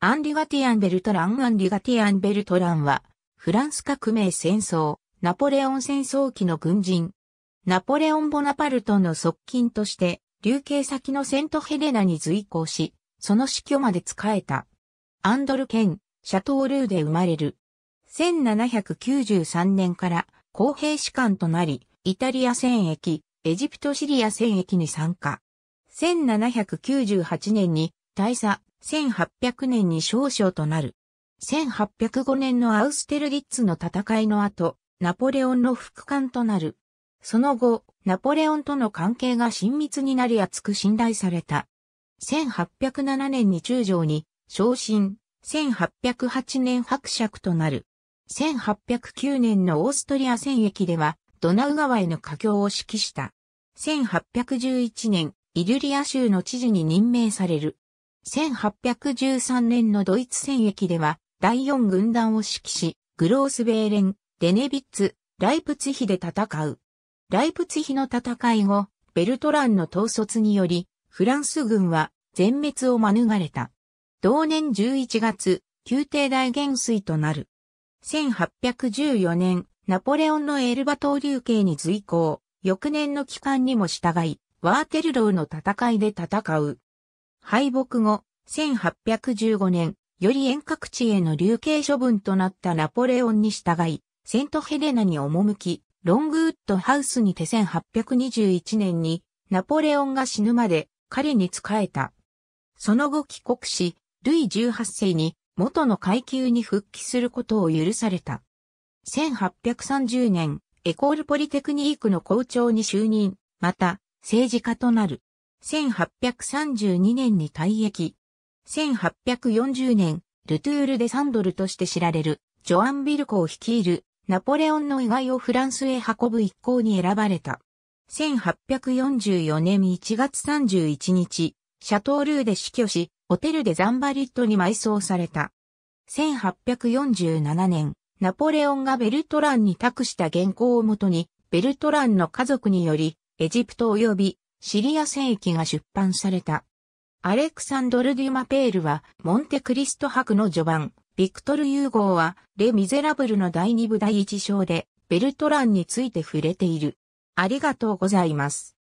アンリ・ガティアン・ベルトラン・アンリ・ガティアン・ベルトランは、フランス革命戦争、ナポレオン戦争期の軍人。ナポレオン・ボナパルトの側近として、流刑先のセントヘレナに随行し、その死去まで仕えた。アンドルケン、シャトールーで生まれる。1793年から公平士官となり、イタリア戦役、エジプトシリア戦役に参加。1798年に大佐、1800年に少将となる。1805年のアウステルギッツの戦いの後、ナポレオンの副官となる。その後、ナポレオンとの関係が親密になり厚く信頼された。1807年に中将に昇進、1808年伯爵となる。1809年のオーストリア戦役では、ドナウ川への架橋を指揮した。1811年、イリュリア州の知事に任命される。1813年のドイツ戦役では、第四軍団を指揮し、グロースベーレン、デネビッツ、ライプツヒで戦う。ライプツヒの戦い後、ベルトランの統率により、フランス軍は全滅を免れた。同年11月、宮廷大元帥となる。1814年、ナポレオンのエルバ島流刑に随行、翌年の帰還にも従い、ワーテルローの戦いで戦う。敗北後、1815年、より遠隔地への流刑処分となったナポレオンに従い、セントヘレナに赴き、ロングウッドハウスにて1821年に、ナポレオンが死ぬまで彼に仕えた。その後帰国し、ルイ18世に元の階級に復帰することを許された。1830年、エコールポリテクニークの校長に就任、また、政治家となる。1832年に退役、1840年、ルトゥール・デ・サンドルとして知られる、ジョアン・ビルコを率いる、ナポレオンの意外をフランスへ運ぶ一行に選ばれた。1844年1月31日、シャトールーで死去し、ホテルでザンバリットに埋葬された。1847年、ナポレオンがベルトランに託した原稿をもとに、ベルトランの家族により、エジプト及びシリア戦域が出版された。アレクサンドル・デュマペールは、モンテクリスト博の序盤、ビクトル・ユーゴーは、レ・ミゼラブルの第二部第一章で、ベルトランについて触れている。ありがとうございます。